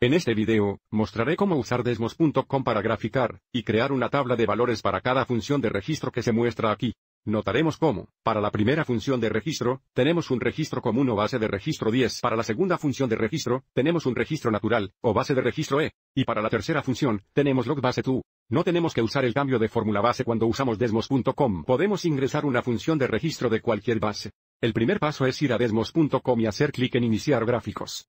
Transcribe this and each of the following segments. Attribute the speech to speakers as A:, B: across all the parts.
A: En este video, mostraré cómo usar desmos.com para graficar, y crear una tabla de valores para cada función de registro que se muestra aquí. Notaremos cómo, para la primera función de registro, tenemos un registro común o base de registro 10. Para la segunda función de registro, tenemos un registro natural, o base de registro E. Y para la tercera función, tenemos log base 2. No tenemos que usar el cambio de fórmula base cuando usamos desmos.com. Podemos ingresar una función de registro de cualquier base. El primer paso es ir a desmos.com y hacer clic en iniciar gráficos.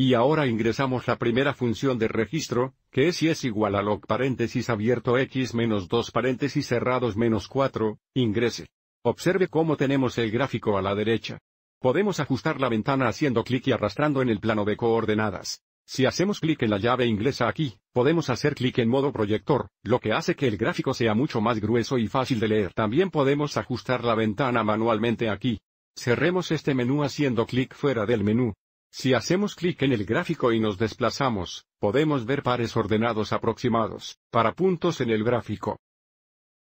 A: Y ahora ingresamos la primera función de registro, que es si es igual a log paréntesis abierto x menos 2 paréntesis cerrados menos 4, ingrese. Observe cómo tenemos el gráfico a la derecha. Podemos ajustar la ventana haciendo clic y arrastrando en el plano de coordenadas. Si hacemos clic en la llave inglesa aquí, podemos hacer clic en modo proyector, lo que hace que el gráfico sea mucho más grueso y fácil de leer. También podemos ajustar la ventana manualmente aquí. Cerremos este menú haciendo clic fuera del menú, si hacemos clic en el gráfico y nos desplazamos, podemos ver pares ordenados aproximados, para puntos en el gráfico.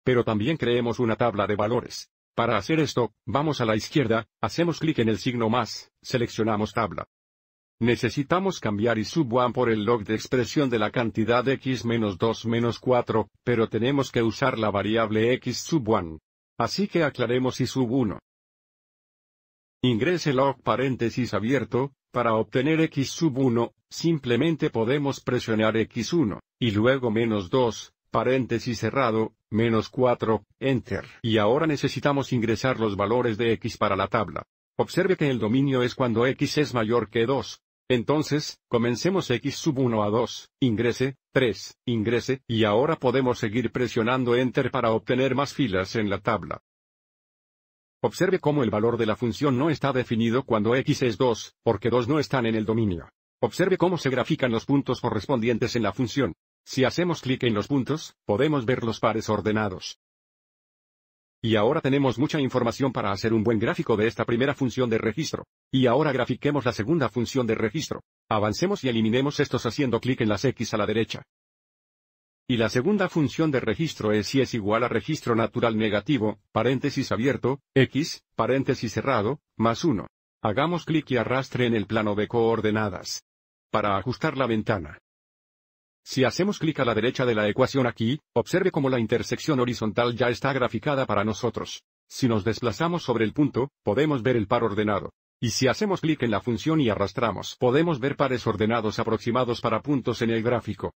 A: Pero también creemos una tabla de valores. Para hacer esto, vamos a la izquierda, hacemos clic en el signo más, seleccionamos tabla. Necesitamos cambiar y sub 1 por el log de expresión de la cantidad x menos 2 menos 4, pero tenemos que usar la variable x sub 1. Así que aclaremos y sub 1. Ingrese log paréntesis abierto, para obtener x sub 1, simplemente podemos presionar x1, y luego menos 2, paréntesis cerrado, menos 4, enter. Y ahora necesitamos ingresar los valores de x para la tabla. Observe que el dominio es cuando x es mayor que 2. Entonces, comencemos x sub 1 a 2, ingrese, 3, ingrese, y ahora podemos seguir presionando enter para obtener más filas en la tabla. Observe cómo el valor de la función no está definido cuando x es 2, porque 2 no están en el dominio. Observe cómo se grafican los puntos correspondientes en la función. Si hacemos clic en los puntos, podemos ver los pares ordenados. Y ahora tenemos mucha información para hacer un buen gráfico de esta primera función de registro. Y ahora grafiquemos la segunda función de registro. Avancemos y eliminemos estos haciendo clic en las X a la derecha. Y la segunda función de registro es si es igual a registro natural negativo, paréntesis abierto, x, paréntesis cerrado, más 1. Hagamos clic y arrastre en el plano de coordenadas. Para ajustar la ventana. Si hacemos clic a la derecha de la ecuación aquí, observe cómo la intersección horizontal ya está graficada para nosotros. Si nos desplazamos sobre el punto, podemos ver el par ordenado. Y si hacemos clic en la función y arrastramos, podemos ver pares ordenados aproximados para puntos en el gráfico.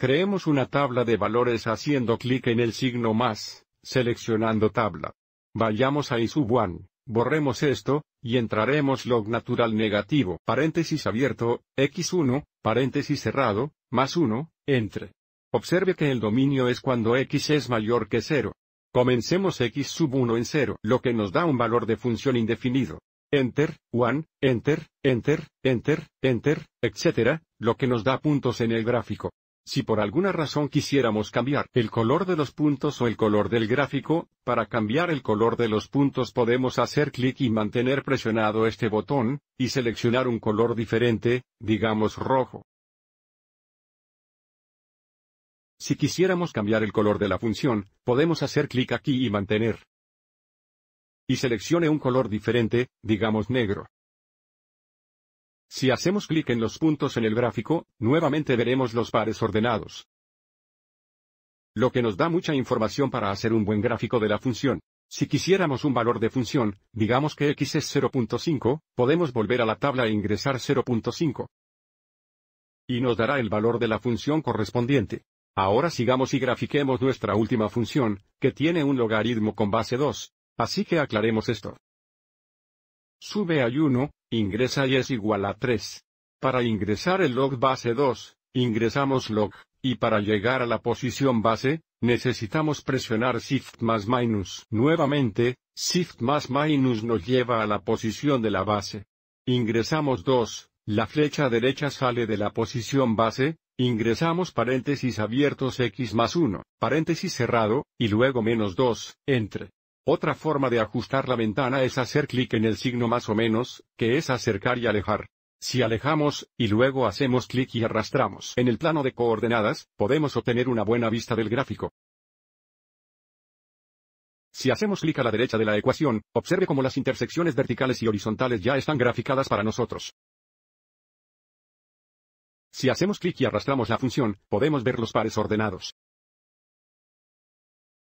A: Creemos una tabla de valores haciendo clic en el signo más, seleccionando tabla. Vayamos a sub 1 borremos esto, y entraremos log natural negativo, paréntesis abierto, x1, paréntesis cerrado, más 1, entre. Observe que el dominio es cuando x es mayor que 0. Comencemos x sub 1 en 0, lo que nos da un valor de función indefinido. Enter, 1, enter, enter, enter, enter, etc., lo que nos da puntos en el gráfico. Si por alguna razón quisiéramos cambiar el color de los puntos o el color del gráfico, para cambiar el color de los puntos podemos hacer clic y mantener presionado este botón, y seleccionar un color diferente, digamos rojo. Si quisiéramos cambiar el color de la función, podemos hacer clic aquí y mantener. Y seleccione un color diferente, digamos negro. Si hacemos clic en los puntos en el gráfico, nuevamente veremos los pares ordenados. Lo que nos da mucha información para hacer un buen gráfico de la función. Si quisiéramos un valor de función, digamos que x es 0.5, podemos volver a la tabla e ingresar 0.5. Y nos dará el valor de la función correspondiente. Ahora sigamos y grafiquemos nuestra última función, que tiene un logaritmo con base 2. Así que aclaremos esto. Sube a 1, ingresa y es igual a 3. Para ingresar el log base 2, ingresamos log, y para llegar a la posición base, necesitamos presionar shift más minus. Nuevamente, shift más minus nos lleva a la posición de la base. Ingresamos 2, la flecha derecha sale de la posición base, ingresamos paréntesis abiertos x más 1, paréntesis cerrado, y luego menos 2, entre. Otra forma de ajustar la ventana es hacer clic en el signo más o menos, que es acercar y alejar. Si alejamos, y luego hacemos clic y arrastramos en el plano de coordenadas, podemos obtener una buena vista del gráfico. Si hacemos clic a la derecha de la ecuación, observe cómo las intersecciones verticales y horizontales ya están graficadas para nosotros. Si hacemos clic y arrastramos la función, podemos ver los pares ordenados.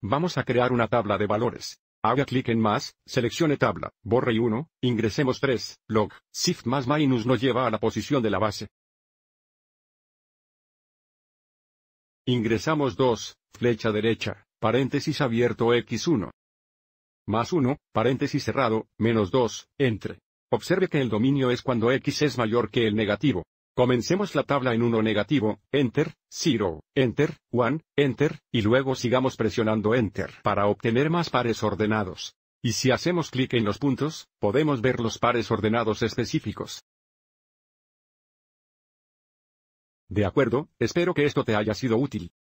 A: Vamos a crear una tabla de valores. Haga clic en más, seleccione tabla, borre 1, ingresemos 3, log, shift más minus nos lleva a la posición de la base. Ingresamos 2, flecha derecha, paréntesis abierto x1. Más 1, paréntesis cerrado, menos 2, entre. Observe que el dominio es cuando x es mayor que el negativo. Comencemos la tabla en 1 negativo, Enter, 0, Enter, 1, Enter, y luego sigamos presionando Enter para obtener más pares ordenados. Y si hacemos clic en los puntos, podemos ver los pares ordenados específicos. De acuerdo, espero que esto te haya sido útil.